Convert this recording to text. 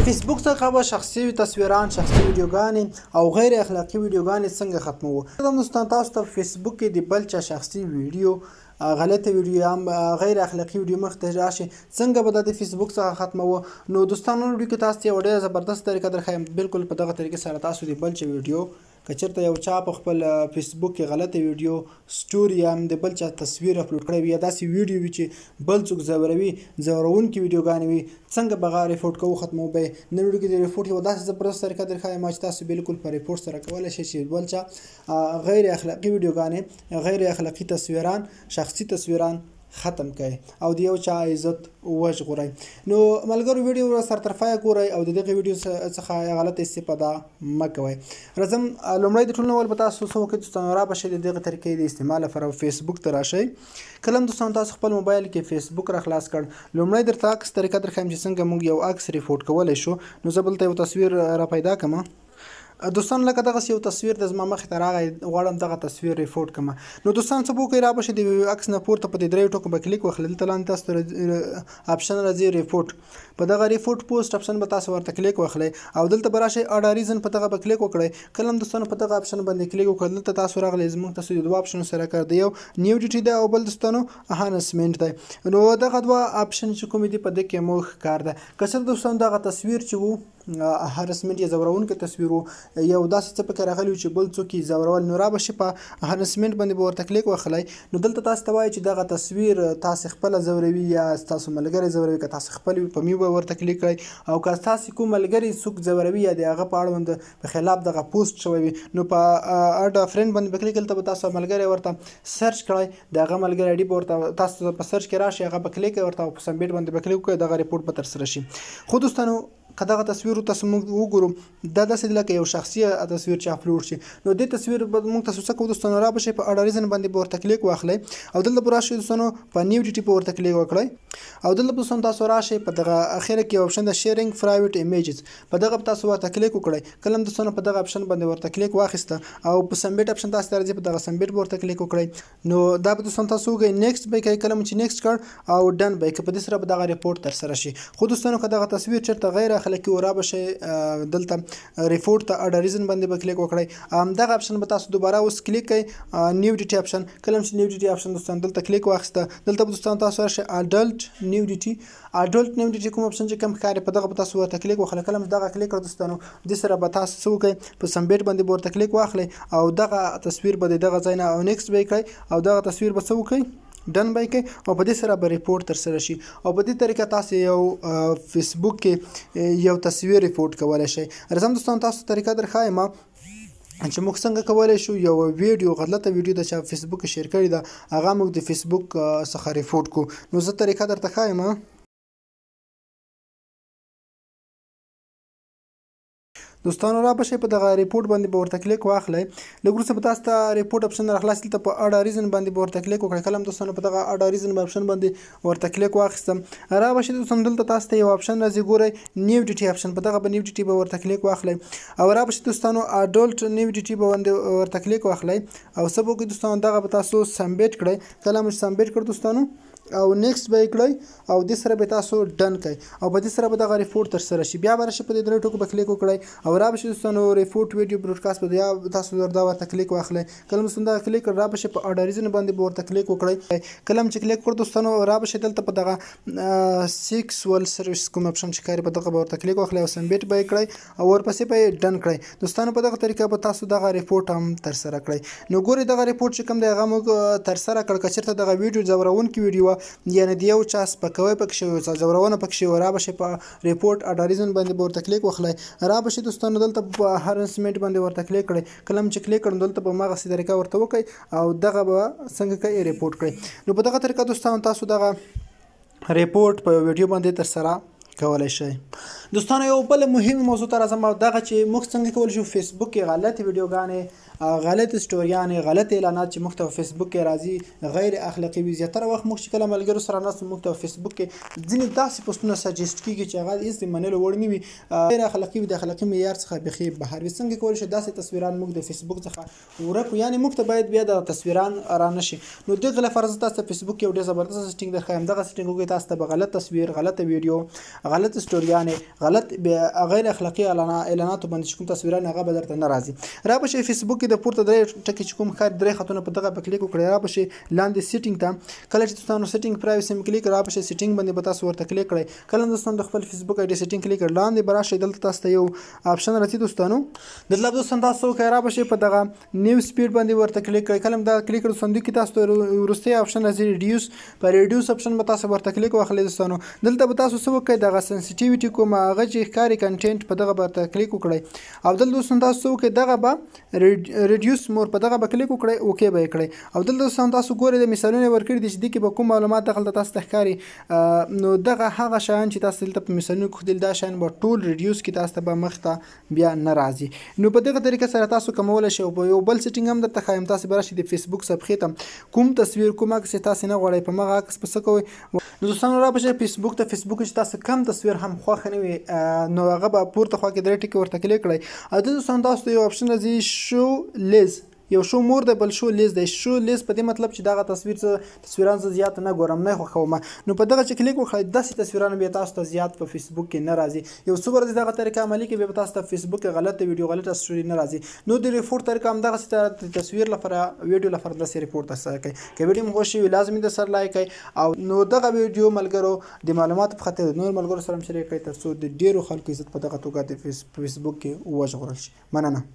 د فیسبوک څخه به شخصي تصویران شخصي ویډیوګانې او غیر اخلاقی ویډیوګانې څنګه ختموو د دوستان تاسو ته فیسبوک کې د بل چا شخصي ویډیو غلطه ویډیو هم غیر اخلاقی ویډیو مخ ته راشي څنګه به د فیسبوک څخه ختمو نو دوستانو ویډیو کې تاسو ته یو ډېر زبردست طریقه درخوایم بالکل په دغه طریقې سره تاسو د بل چا ویډیو که چیرته یو چا په خپل فیسبوک کې غلطه ویډیو سټوري هم د بل چا تصویر اپلوډ کړی وي یا داسې ویډیو وي چې بل څوک زوروي زورونکې ویډیوګانې وي څنګه به غا ریپورت کوو ختمو به نن ویډیو کې د ریپورت یو داسې زبردست طریقه درښایم چې تاسو بالکل په ریپورت سره کولی شئ چې بل چا غیر اخلاقي ویډیوګانې غیر اخلاقي تصویران شخصي تصویران ختم کړئ او د یو چا عزت وژغورئ نو ملګرو ویډیو را سر طرفه ګورئ او د دغه ویډیو څخه غلط استفاده مکوئ رزم لومړی د ټولنې ول پتا سوسو کې تاسو را بشي د دغه طریقې د استعمال لپاره فیسبوک ته راشئ کلم دوستان تاسو خپل موبایل کې فیسبوک را خلاص کړ لومړی درته عکس طریقه درخم چې څنګه موږ یو عکس ریپورت کولای شو نو زبلته یو تصویر را پیدا کما دوستان لکه دغه یو تصویر د زما مخ ته راغی غواړم دغه تصویر ریپورت کما نو دوستان څه وکړئ را بشه د عکس نه پورته په دې درې ټکو په کلیک وکړئ دلته لاندې تاسو اپشن راځي ریپورت په دغه ریپورت پوسټ اپشن به تاسو ورته کلیک وکړئ او دلته براشي اډا ریزن په دغه په کلیک وکړئ کلم دوستان په دغه اپشن باندې کلیک وکړئ دلته تاسو راغلی زموږ تاسو دوه اپشن سره کار دی یو نیو ډیټي دی او بل دوستانو هانسمنت دی نو دغه دوه اپشن چې کوم دي په دې کې مو ښکار ده که څه دوستان دغه تصویر چې وو هرسمنت یا زورونکو تصویرو یو داسې څه پکې راغلی چې بل څوک یې زورول نو را به شي په هرسمنت باندې به ورته کلیک واخلئ نو دلته تاسو ته وایي چې دغه تصویر تاسو خپل زوروي یا تاسو ملګری زوروي که تاسو خپل په میو ورته کلیک کړئ او که تاسو کوم ملګری څوک زوروي یا د هغه په اړوند په خلاف دغه پوسټ شوی وي نو په اډ فرند باندې کلیک کړئ تاسو ملګری ورته سرچ کړئ دغه ملګری اډي ورته تاسو په سرچ کې راشي هغه په کلیک ورته په سمبیټ باندې کلیک کړئ دغه ریپورت به تر سره شي خو دوستانو که دغه تصویر ته موږ وګورو دا داسې لکه یو شخصي تصویر چې اپلوډ شي نو دې تصویر به موږ تاسو څخه دوستانه را بشي په اډریزن باندې به ورته کلیک واخلئ او دلته به راشئ دوستانو په نیو ډیټي په ورته کلیک وکړئ او دلته به دوستانو تاسو راشئ په دغه اخیره کې اپشن د شیرینګ پرایویټ ایمیجز په دغه تاسو ورته کلیک وکړئ کله دوستانو په دغه اپشن باندې ورته کلیک واخیسته او په سبمټ اپشن تاسو ته راځي په دغه سبمټ ورته کلیک وکړئ نو دا به دوستانو تاسو وګورئ نیکسټ به کوي کله چې نیکسټ کړ او ډن به کې په دې سره به دغه ریپورت تر سره شي خو دوستانو که دغه تصویر چیرته غیر خلک ورا بشي دلته ریپورت ته اډ ریزن باندې به کلیک وکړئ ام دغه اپشن به تاسو دوباره اوس کلیک کړئ نیو ډیټي اپشن کلم چې نیو ډیټي اپشن دوستان دلته کلیک واخسته دلته دوستان تاسو راشي اډلټ نیو ډیټي اډلټ نیو ډیټي کوم اپشن چې کم ښکاري په دغه به تاسو ورته کلیک وکړئ کلم دغه کلیک کړ دوستانو د سره به تاسو څه وکړئ په سمبیټ باندې ورته کلیک واخلئ او دغه تصویر به دغه ځای نه او نیکست به کړئ او دغه تصویر به څه وکړئ ډن بای کوي او په دې سره به ریپورت تر سره شي او په دې طریقه تاسو یو فیسبوک کې یو تصویر ریپورت کولای شئ رسم دوستان تاسو طریقه درخوایم چې موږ څنګه کولای شو یو ویډیو غلطه ویډیو د چا فیسبوک شیر کړی دا هغه موږ د فیسبوک څخه ریپورت کو نو زه طریقه درته خایم دوستانو را بشي په دغه ریپورت باندې به ورته کلیک واخلئ لږ وروسته به تاسو ته ریپورت اپشن راخلاص دلته په اډا ریزن باندې به ورته کلیک وکړئ کله هم دوستانو په دغه اډا ریزن اپشن باندې ورته کلیک واخیستم را بشي دوستانو دلته تاسو ته یو اپشن راځي ګورئ نیو ډیټي اپشن په دغه به نیو ډیټي به ورته کلیک واخلئ او را بشي دوستانو اډلټ نیو ډیټي به باندې ورته کلیک واخلئ او سبو کې دوستانو دغه به تاسو سبمیټ کړئ کله مو سبمیټ کړ دوستانو او نیکست به کړئ او د سره به تاسو ډن کړئ او په دې سره به دغه ریپورت تر سره شي بیا به راشي په دې درې ټکو به کلیک وکړئ او را به شي تاسو نو ریپورت ویډیو براډکاست به یا تاسو دردا ورته کلیک واخلئ کلم سندا کلیک را به شي په اډریزن باندې ورته کلیک وکړئ کلم چې کلیک کړو تاسو نو را به شي دلته په دغه سیکسوال سرویس کوم اپشن چې کاری په دغه ورته کلیک واخلئ او سبمټ به کړئ او ورپسې به ډن کړئ دوستانو په دغه طریقه به تاسو دغه ریپورت هم تر سره کړئ نو ګوري دغه ریپورت چې کوم دی هغه موږ تر سره کړ کچرته دغه ویډیو زورون کې ویډیو یعنې د یو چا سپکوی پکې شوی یو چا ځورونه پکې شوی را به شي په ریپورټ اډاریزن باندې به ورته کلیک واخلئ را به شي دوستانو دلته په هرنسمنټ باندې ورته کلیک کړئ کلم چې کلیک کړم دلته په هماغسې طریقه ورته وکړئ او دغه به څنګه کوي ریپورټ کړئ نو په دغه طریقه دوستانو تاسو دغه ریپورټ په ویډیو باندې تر سره کولای شئ دوستانو یو بل مهم موضوع ته راځم او دغه چې موږ څنګه کول شو فیسبوک کې غلطي ویډیوګانې غلط سټوریانې غلط اعلانات چې مخته فیسبوک کې راځي غیر اخلاقی وي زیاتره وخت مخ شکل ملګرو سره ناس مخته فیسبوک کې ځینې داسې پوسټونه سجست کیږي چې هغه هیڅ منلو وړ نه وي غیر اخلاقی وي د اخلاقی معیار څخه بخي بهر وسنګ کول شي داسې تصویران موږ د فیسبوک څخه ورکو یعنی موږ ته باید بیا د تصویران را نشي نو دغه لپاره تاسو فیسبوک یو ډېر زبردست سټینګ درخایم دغه سټینګ وګورئ تاسو ته غلط تصویر غلط ویډیو غلط سټوریانې غلط غیر اخلاقی اعلانات باندې کوم تصویران هغه بدرته ناراضي را به شي فیسبوک کې د پورته درې ټکي چې کوم ښار درې خطونه په دغه په کلیک وکړئ را بشي لاندې سیټینګ ته کله چې تاسو سیټینګ پرایوسی مې کلیک را بشي سیټینګ باندې به تاسو ورته کلیک کړئ کله دوستان د خپل فیسبوک آی ډي سیټینګ کلیک لاندې به راشي دلته تاسو ته یو آپشن راځي دوستانو دلته دوستان تاسو کې را بشي په دغه نیو سپیډ باندې ورته کلیک کړئ کله دا کلیک کړو صندوق کې تاسو ته ورسته آپشن راځي ریډیوس په ریډیوس آپشن به تاسو ورته کلیک واخلئ دوستانو دلته به تاسو څه وکړئ دغه سنسټیویټي کوم هغه چې ښکاری کنټینټ په دغه به تکلیک وکړئ او دلته دوستان تاسو کې دغه به ریډیوس مور په دغه به کلیک وکړئ اوکی به یې کړئ او دلته هم تاسو ګورئ د مثالونه ورکړي دي چې د کې به کوم معلومات دغلته تاسو ته ښکاري نو دغه هغه شیان چې تاسو دلته په مثالونو کې دلته شیان به ټول ریډیوس کې تاسو ته به مخ ته بیا نه راځي نو په دغه طریقه سره تاسو کومول شئ او یو بل سیټینګ هم درته ښایم تاسو برشي د فیسبوک صفحې ته کوم تصویر کوم عکس تاسو نه غواړئ په مغه عکس پس کوئ نو دوستانو را پښه فیسبوک ته فیسبوک چې تاسو کم تصویر هم خوښ نه وي نو هغه به پورته خوا کې درې ټکی ورته کلیک کړئ اته دوستانو تاسو یو اپشن راځي شو لیز یو شو مور د بل شو لیز دی شو لیز په دې مطلب چې دغه تصویر څه تصویران څه زیات نه ګورم نه خوښوم نو په دغه چې کلیک وکړئ داسې تصویران به تاسو ته زیات په فیسبوک کې نه راځي یو څو ورځې دغه طریقه عملي کې به تاسو ته فیسبوک غلطه ویډیو غلطه ستوري نه راځي نو د ریپورت طریقه هم دغه ستاره تصویر لپاره ویډیو لپاره داسې ریپورت تاسو کوي که ویډیو مو خوښ وي لازمي د سر لایک او نو دغه ویډیو ملګرو د معلوماتو په خاطر نور ملګرو سره شریک کړئ ترڅو د ډیرو خلکو عزت په دغه توګه د فیسبوک کې وژغورل شي مننه